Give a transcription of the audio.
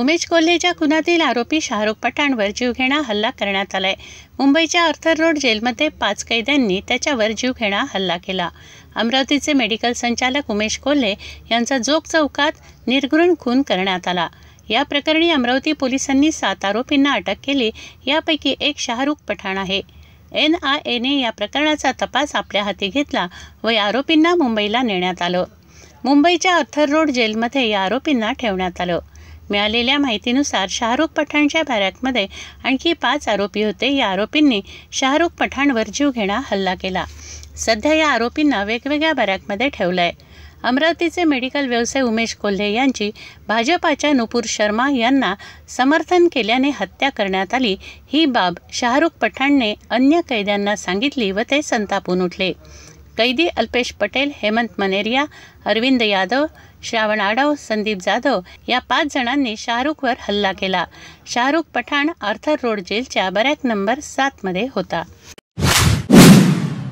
उमेश कोल्हेच्या खुनातील आरोपी शाहरुख पठाणवर जीवघेणा हल्ला करण्यात आलाय मुंबईच्या अर्थर रोड जेलमध्ये पाच कैद्यांनी त्याच्यावर जीवघेणा हल्ला केला अमरावतीचे मेडिकल संचालक उमेश कोल्हे यांचा जोग चौकात निर्घृण खून करण्यात आला या प्रकरणी अमरावती पोलिसांनी सात आरोपींना अटक केली यापैकी एक शाहरुख पठाण आहे एन आय एने या प्रकरणाचा तपास आपल्या हाती घेतला व या आरोपींना मुंबईला नेण्यात आलं मुंबईच्या अर्थर रोड जेलमध्ये या आरोपींना ठेवण्यात आलं मिळालेल्या माहितीनुसार शाहरुख पठाणच्या बॅरॅकमध्ये आणखी पाच आरोपी होते या आरोपींनी शाहरुख पठाणवर जीव घेणा हल्ला केला सध्या या आरोपींना वेगवेगळ्या बॅरॅकमध्ये ठेवलं आहे अमरावतीचे मेडिकल व्यवसाय उमेश कोल्हे यांची भाजपाच्या नुपूर शर्मा यांना समर्थन केल्याने हत्या करण्यात आली ही बाब शाहरुख पठाणने अन्य कैद्यांना सांगितली व ते संतापून उठले कैदी अल्पेश पटेल हेमंत मनेरिया अरविंद यादव श्रावण आडव संदीप जाधव या पाच जणांनी शाहरुखवर हल्ला केला शाहरुख पठाण आर्थर रोड जेलच्या बऱ्याक नंबर सातमध्ये होता